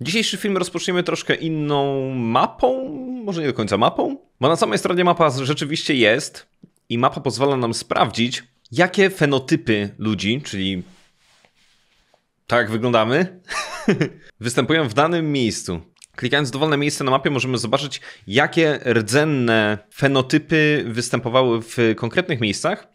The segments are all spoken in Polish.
Dzisiejszy film rozpoczniemy troszkę inną mapą, może nie do końca mapą, bo na samej stronie mapa rzeczywiście jest i mapa pozwala nam sprawdzić, jakie fenotypy ludzi, czyli tak jak wyglądamy, występują w danym miejscu. Klikając dowolne miejsce na mapie możemy zobaczyć, jakie rdzenne fenotypy występowały w konkretnych miejscach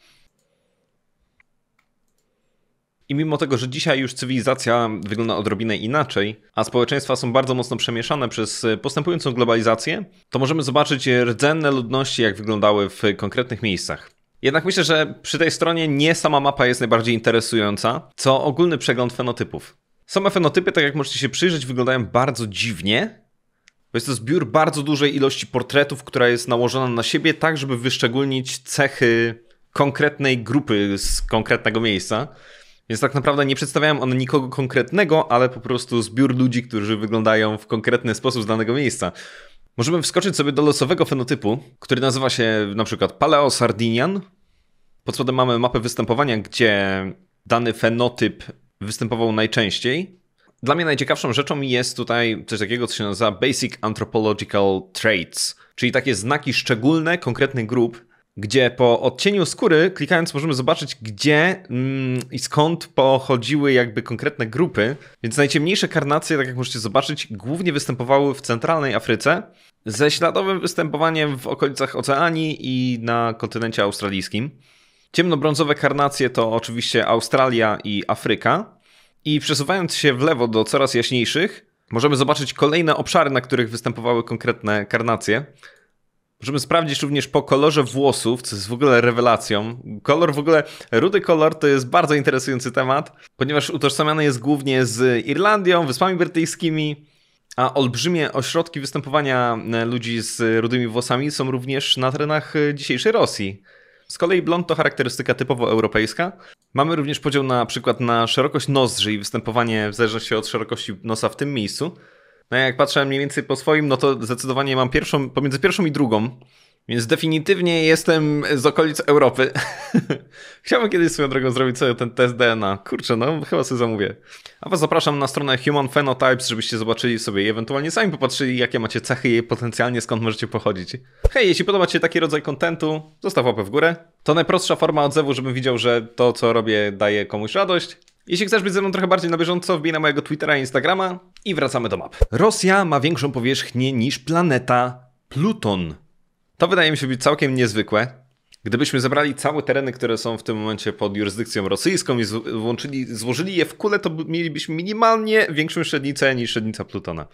i mimo tego, że dzisiaj już cywilizacja wygląda odrobinę inaczej, a społeczeństwa są bardzo mocno przemieszane przez postępującą globalizację, to możemy zobaczyć rdzenne ludności, jak wyglądały w konkretnych miejscach. Jednak myślę, że przy tej stronie nie sama mapa jest najbardziej interesująca, co ogólny przegląd fenotypów. Same fenotypy, tak jak możecie się przyjrzeć, wyglądają bardzo dziwnie, bo jest to zbiór bardzo dużej ilości portretów, która jest nałożona na siebie, tak żeby wyszczególnić cechy konkretnej grupy z konkretnego miejsca. Więc tak naprawdę nie przedstawiają one nikogo konkretnego, ale po prostu zbiór ludzi, którzy wyglądają w konkretny sposób z danego miejsca. Możemy wskoczyć sobie do losowego fenotypu, który nazywa się na przykład Paleo Sardinian. Pod spodem mamy mapę występowania, gdzie dany fenotyp występował najczęściej. Dla mnie najciekawszą rzeczą jest tutaj coś takiego, co się nazywa Basic Anthropological Traits, czyli takie znaki szczególne konkretnych grup, gdzie po odcieniu skóry, klikając, możemy zobaczyć, gdzie mm, i skąd pochodziły jakby konkretne grupy. Więc najciemniejsze karnacje, tak jak możecie zobaczyć, głównie występowały w centralnej Afryce, ze śladowym występowaniem w okolicach Oceanii i na kontynencie australijskim. Ciemnobrązowe karnacje to oczywiście Australia i Afryka. I przesuwając się w lewo do coraz jaśniejszych, możemy zobaczyć kolejne obszary, na których występowały konkretne karnacje. Możemy sprawdzić również po kolorze włosów, co jest w ogóle rewelacją. Kolor w ogóle, rudy kolor to jest bardzo interesujący temat, ponieważ utożsamiany jest głównie z Irlandią, Wyspami Brytyjskimi, a olbrzymie ośrodki występowania e, ludzi z rudymi włosami są również na terenach e, dzisiejszej Rosji. Z kolei blond to charakterystyka typowo europejska. Mamy również podział na przykład na szerokość nozdrzy i występowanie w zależności od szerokości nosa w tym miejscu. No jak patrzę mniej więcej po swoim, no to zdecydowanie mam pierwszą, pomiędzy pierwszą i drugą. Więc definitywnie jestem z okolic Europy. Chciałbym kiedyś swoją drogą zrobić sobie ten test DNA. Kurczę, no chyba sobie zamówię. A was zapraszam na stronę Human Phenotypes, żebyście zobaczyli sobie i ewentualnie sami popatrzyli, jakie macie cechy i potencjalnie skąd możecie pochodzić. Hej, jeśli podoba ci się taki rodzaj kontentu, zostaw łapę w górę. To najprostsza forma odzewu, żebym widział, że to, co robię, daje komuś radość. Jeśli chcesz być ze mną trochę bardziej na bieżąco, wbij na mojego Twittera i Instagrama. I wracamy do map. Rosja ma większą powierzchnię niż planeta Pluton. To wydaje mi się być całkiem niezwykłe. Gdybyśmy zebrali całe tereny, które są w tym momencie pod jurysdykcją rosyjską i włączyli, złożyli je w kule, to mielibyśmy minimalnie większą średnicę niż średnica Plutona.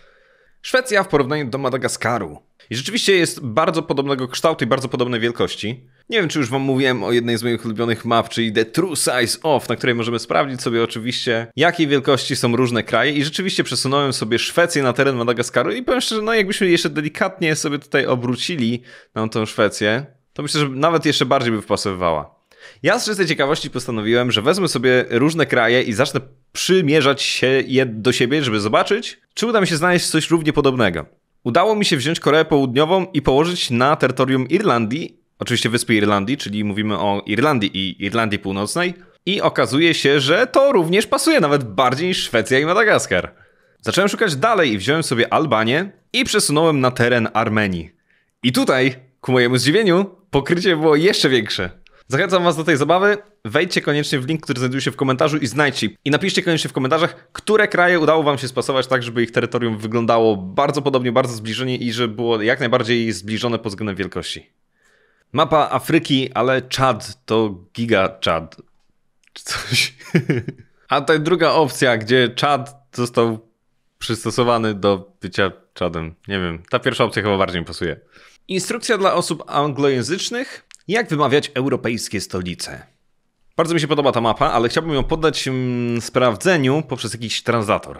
Szwecja w porównaniu do Madagaskaru. I rzeczywiście jest bardzo podobnego kształtu i bardzo podobnej wielkości. Nie wiem, czy już wam mówiłem o jednej z moich ulubionych map, czyli The True Size Of, na której możemy sprawdzić sobie oczywiście, jakiej wielkości są różne kraje. I rzeczywiście przesunąłem sobie Szwecję na teren Madagaskaru i powiem szczerze, no jakbyśmy jeszcze delikatnie sobie tutaj obrócili nam tą Szwecję, to myślę, że nawet jeszcze bardziej by wpasowywała. Ja z czystej ciekawości postanowiłem, że wezmę sobie różne kraje i zacznę przymierzać się je do siebie, żeby zobaczyć, czy uda mi się znaleźć coś równie podobnego. Udało mi się wziąć Koreę Południową i położyć na terytorium Irlandii, oczywiście Wyspy Irlandii, czyli mówimy o Irlandii i Irlandii Północnej, i okazuje się, że to również pasuje nawet bardziej niż Szwecja i Madagaskar. Zacząłem szukać dalej i wziąłem sobie Albanię i przesunąłem na teren Armenii. I tutaj, ku mojemu zdziwieniu, pokrycie było jeszcze większe. Zachęcam Was do tej zabawy. Wejdźcie koniecznie w link, który znajduje się w komentarzu i znajdźcie. I napiszcie koniecznie w komentarzach, które kraje udało Wam się spasować tak, żeby ich terytorium wyglądało bardzo podobnie, bardzo zbliżenie i żeby było jak najbardziej zbliżone pod względem wielkości. Mapa Afryki, ale Czad to giga Czad. Czy coś. A to druga opcja, gdzie Czad został przystosowany do bycia Czadem. Nie wiem, ta pierwsza opcja chyba bardziej mi pasuje. Instrukcja dla osób anglojęzycznych jak wymawiać europejskie stolice? Bardzo mi się podoba ta mapa, ale chciałbym ją poddać mm, sprawdzeniu poprzez jakiś translator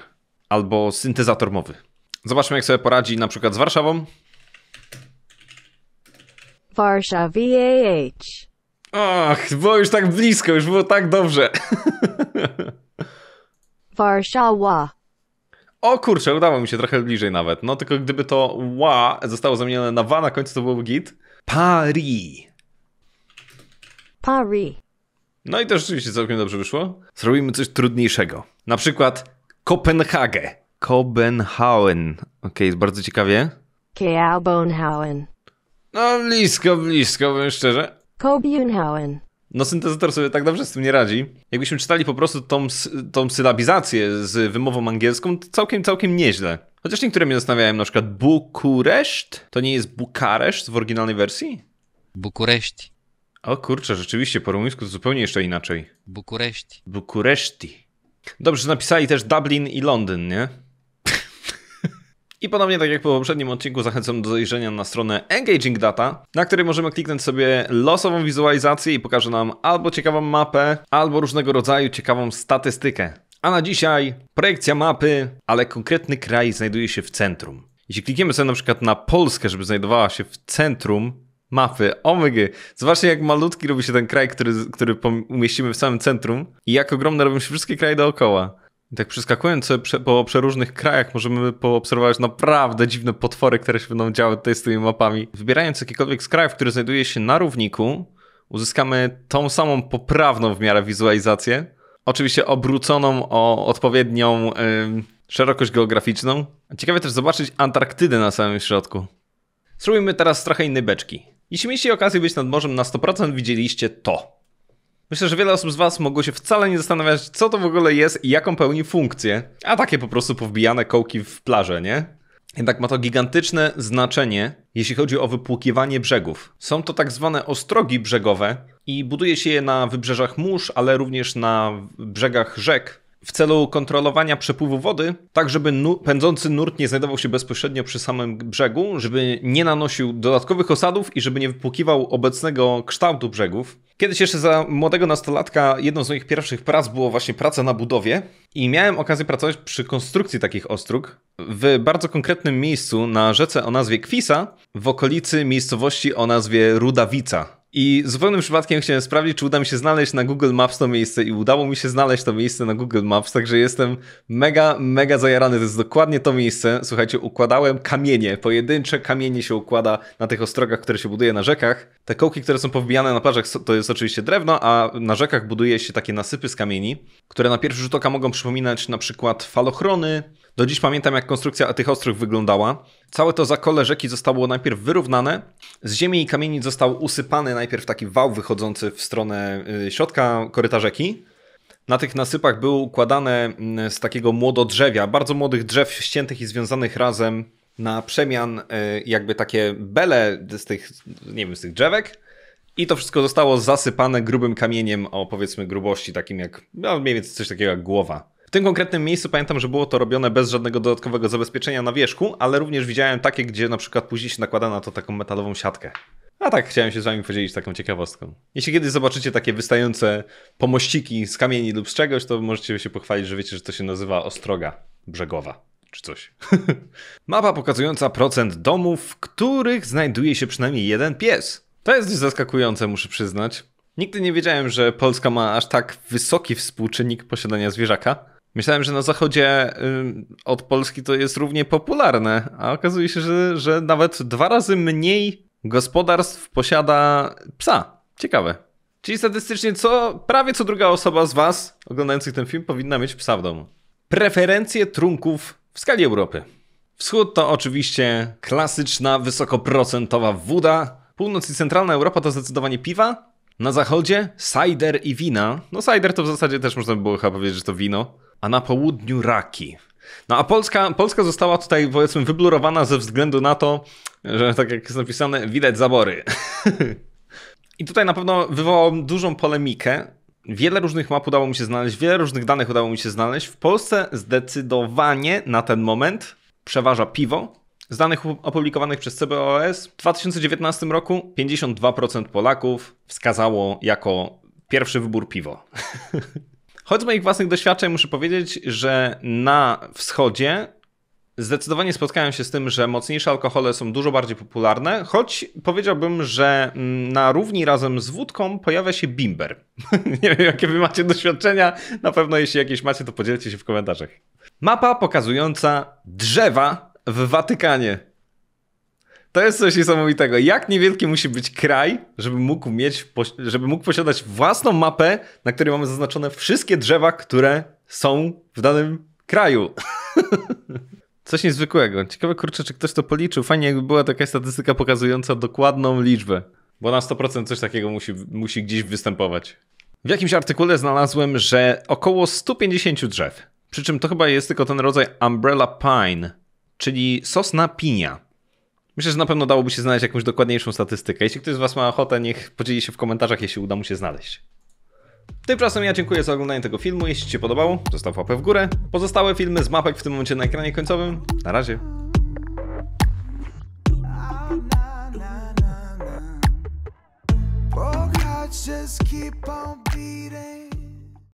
albo syntezator mowy. Zobaczmy, jak sobie poradzi na przykład z Warszawą. Warszawa VAH. Ach, było już tak blisko, już było tak dobrze. Warszawa. O kurczę, udało mi się trochę bliżej nawet. No tylko gdyby to ła zostało zamienione na wa na końcu, to byłoby git. Paris. No i to rzeczywiście całkiem dobrze wyszło. Zrobimy coś trudniejszego. Na przykład Kopenhagę. Kopenhauen. Okej, jest bardzo ciekawie. Kopenhauen. No blisko, blisko, powiem szczerze. Kopenhauen. No syntezator sobie tak dobrze z tym nie radzi. Jakbyśmy czytali po prostu tą, tą sylabizację z wymową angielską, to całkiem, całkiem nieźle. Chociaż niektóre mnie zastanawiają, na przykład Bukureszt, to nie jest Bukareszt w oryginalnej wersji? Bukureść. O kurczę, rzeczywiście, po rumuńsku to zupełnie jeszcze inaczej. Bukureszti. Bukureszti. Dobrze, że napisali też Dublin i Londyn, nie? I ponownie, tak jak po poprzednim odcinku, zachęcam do zajrzenia na stronę Engaging Data, na której możemy kliknąć sobie losową wizualizację i pokaże nam albo ciekawą mapę, albo różnego rodzaju ciekawą statystykę. A na dzisiaj projekcja mapy, ale konkretny kraj znajduje się w centrum. Jeśli klikniemy sobie na przykład na Polskę, żeby znajdowała się w centrum, mapy. Omygy. Zobaczcie, jak malutki robi się ten kraj, który, który umieścimy w samym centrum i jak ogromne robią się wszystkie kraje dookoła. I tak przeskakując prze, po przeróżnych krajach możemy poobserwować naprawdę dziwne potwory, które się będą działy tutaj z tymi mapami. Wybierając jakikolwiek z krajów, który znajduje się na równiku, uzyskamy tą samą poprawną w miarę wizualizację. Oczywiście obróconą o odpowiednią yy, szerokość geograficzną. Ciekawe też zobaczyć Antarktydę na samym środku. Spróbujmy teraz trochę innej beczki. Jeśli mieliście okazję być nad morzem, na 100% widzieliście to. Myślę, że wiele osób z Was mogło się wcale nie zastanawiać, co to w ogóle jest i jaką pełni funkcję, a takie po prostu powbijane kołki w plażę, nie? Jednak ma to gigantyczne znaczenie, jeśli chodzi o wypłukiwanie brzegów. Są to tak zwane ostrogi brzegowe i buduje się je na wybrzeżach mórz, ale również na brzegach rzek, w celu kontrolowania przepływu wody, tak żeby nu pędzący nurt nie znajdował się bezpośrednio przy samym brzegu, żeby nie nanosił dodatkowych osadów i żeby nie wypłukiwał obecnego kształtu brzegów. Kiedyś jeszcze za młodego nastolatka jedną z moich pierwszych prac było właśnie praca na budowie i miałem okazję pracować przy konstrukcji takich ostróg w bardzo konkretnym miejscu na rzece o nazwie Kwisa w okolicy miejscowości o nazwie Rudawica. I zupełnym przypadkiem chciałem sprawdzić, czy uda mi się znaleźć na Google Maps to miejsce i udało mi się znaleźć to miejsce na Google Maps, także jestem mega, mega zajarany. To jest dokładnie to miejsce. Słuchajcie, układałem kamienie, pojedyncze kamienie się układa na tych ostrogach, które się buduje na rzekach. Te kołki, które są powbijane na plażach to jest oczywiście drewno, a na rzekach buduje się takie nasypy z kamieni, które na pierwszy rzut oka mogą przypominać na przykład falochrony, do dziś pamiętam, jak konstrukcja tych ostrów wyglądała. Całe to zakole rzeki zostało najpierw wyrównane. Z ziemi i kamieni został usypany najpierw taki wał wychodzący w stronę y, środka koryta rzeki. Na tych nasypach były układane mm, z takiego drzewia, bardzo młodych drzew ściętych i związanych razem na przemian y, jakby takie bele z tych, nie wiem, z tych drzewek. I to wszystko zostało zasypane grubym kamieniem o powiedzmy grubości takim jak, no mniej więcej coś takiego jak głowa tym konkretnym miejscu pamiętam, że było to robione bez żadnego dodatkowego zabezpieczenia na wierzchu, ale również widziałem takie, gdzie na przykład później się nakłada na to taką metalową siatkę. A tak, chciałem się z wami podzielić taką ciekawostką. Jeśli kiedyś zobaczycie takie wystające pomościki z kamieni lub z czegoś, to możecie się pochwalić, że wiecie, że to się nazywa ostroga brzegowa czy coś. Mapa pokazująca procent domów, w których znajduje się przynajmniej jeden pies. To jest dość zaskakujące, muszę przyznać. Nigdy nie wiedziałem, że Polska ma aż tak wysoki współczynnik posiadania zwierzaka. Myślałem, że na zachodzie od Polski to jest równie popularne, a okazuje się, że, że nawet dwa razy mniej gospodarstw posiada psa. Ciekawe. Czyli statystycznie co, prawie co druga osoba z Was oglądających ten film powinna mieć psa w domu. Preferencje trunków w skali Europy. Wschód to oczywiście klasyczna, wysokoprocentowa woda. Północ i centralna Europa to zdecydowanie piwa. Na zachodzie cider i wina. No cider to w zasadzie też można by było chyba powiedzieć, że to wino a na południu raki. No a Polska, Polska została tutaj powiedzmy wyblurowana ze względu na to, że tak jak jest napisane, widać zabory. I tutaj na pewno wywołał dużą polemikę. Wiele różnych map udało mi się znaleźć, wiele różnych danych udało mi się znaleźć. W Polsce zdecydowanie na ten moment przeważa piwo. Z danych opublikowanych przez CBOS w 2019 roku 52% Polaków wskazało jako pierwszy wybór piwo. Choć z moich własnych doświadczeń muszę powiedzieć, że na wschodzie Zdecydowanie spotkałem się z tym, że mocniejsze alkohole są dużo bardziej popularne, choć powiedziałbym, że mm, na równi razem z wódką pojawia się bimber. Nie wiem, jakie wy macie doświadczenia. Na pewno, jeśli jakieś macie, to podzielcie się w komentarzach. Mapa pokazująca drzewa w Watykanie. To jest coś niesamowitego. Jak niewielki musi być kraj, żeby mógł mieć, żeby mógł posiadać własną mapę, na której mamy zaznaczone wszystkie drzewa, które są w danym kraju. Coś niezwykłego. Ciekawe, kurczę, czy ktoś to policzył. Fajnie, jakby była taka statystyka pokazująca dokładną liczbę. Bo na 100% coś takiego musi, musi gdzieś występować. W jakimś artykule znalazłem, że około 150 drzew. Przy czym to chyba jest tylko ten rodzaj umbrella pine, czyli sosna pinia. Myślę, że na pewno dałoby się znaleźć jakąś dokładniejszą statystykę. Jeśli ktoś z Was ma ochotę, niech podzieli się w komentarzach, jeśli uda mu się znaleźć. Tymczasem ja dziękuję za oglądanie tego filmu. Jeśli Ci się podobało, zostaw łapę w górę. Pozostałe filmy z mapek w tym momencie na ekranie końcowym. Na razie. just keep on beating